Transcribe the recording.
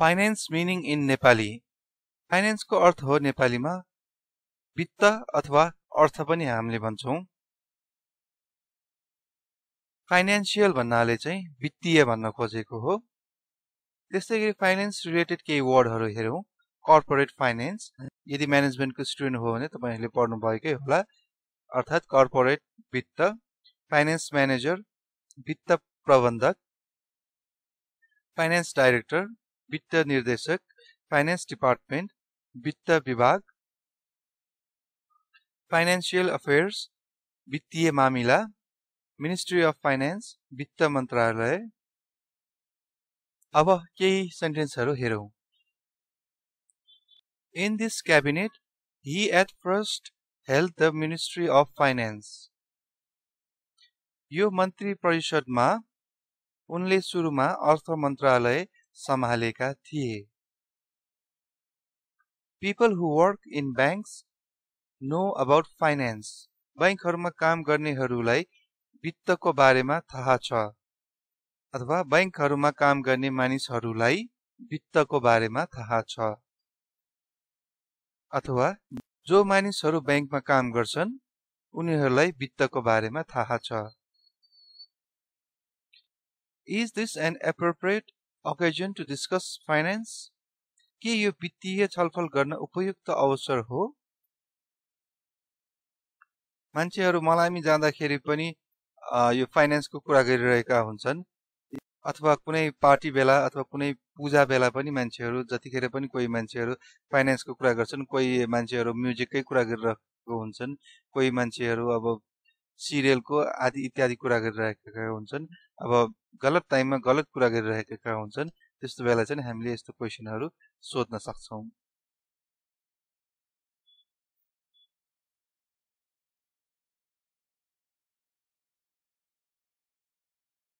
finance meaning in Nepali फाइनेन्सको अर्थ हो नेपालीमा वित्त अथवा अर्थ पनि हामीले भन्छौँ फाइनेन्सियल भन्नाले चाहिँ वित्तीय भन्न खोजेको हो त्यस्तै गरी फाइनेन्स रिलेटेड केही वर्डहरू हेरौँ कर्पोरेट फाइनेन्स यदि म्यानेजमेन्टको स्टुडेन्ट हो भने तपाईँहरूले पढ्नुभएकै होला अर्थात् कर्पोरेट वित्त फाइनेन्स म्यानेजर वित्त प्रबन्धक फाइनेन्स डाइरेक्टर वित्त निर्देशक फाइनेंस डिपार्टमेंट वित्त विभाग फाइनेंशियल अफेयर्स वित्तीय मामिला मिनिस्ट्री अफ फाइनेंस वित्त मन्त्रालय अब केही सेन्टेन्सहरू हेरौँ in this cabinet he at first help the ministry of finance यो में उनके सुरू में अर्थ मंत्रालय सम्हालेका थिए people who work in banks know about finance ब्याङ्कहरूमा काम गर्नेहरूलाई वित्तको बारेमा थाहा छ अथवा ब्याङ्कहरूमा काम गर्ने मानिसहरूलाई वित्तको बारेमा थाहा छ अथवा जो मानिसहरू ब्याङ्कमा काम गर्छन् उनीहरूलाई वित्तको बारेमा थाहा छ is this an appropriate occasion to discuss finance के यो वित्तीय छलफल गर्न उपयुक्त अवसर हो मान्छेहरू मलामी जाँदाखेरि पनि यो फाइनेन्सको कुरा गरिरहेका हुन्छन् अथवा कुनै पार्टी बेला अथवा कुनै पूजा बेला पनि मान्छेहरू जतिखेर पनि कोही मान्छेहरू फाइनेन्सको कुरा गर्छन् कोही मान्छेहरू म्युजिककै कुरा गरिरहेको हुन्छन् कोही मान्छेहरू अब सिरियलको आदि इत्यादि कुरा गरिरहेका हुन्छन् अब गलत टाइममा गलत कुरा गरिरहेका हुन्छन् त्यस्तो बेला चाहिँ हामीले यस्तो क्वेसनहरू सोध्न सक्छौँ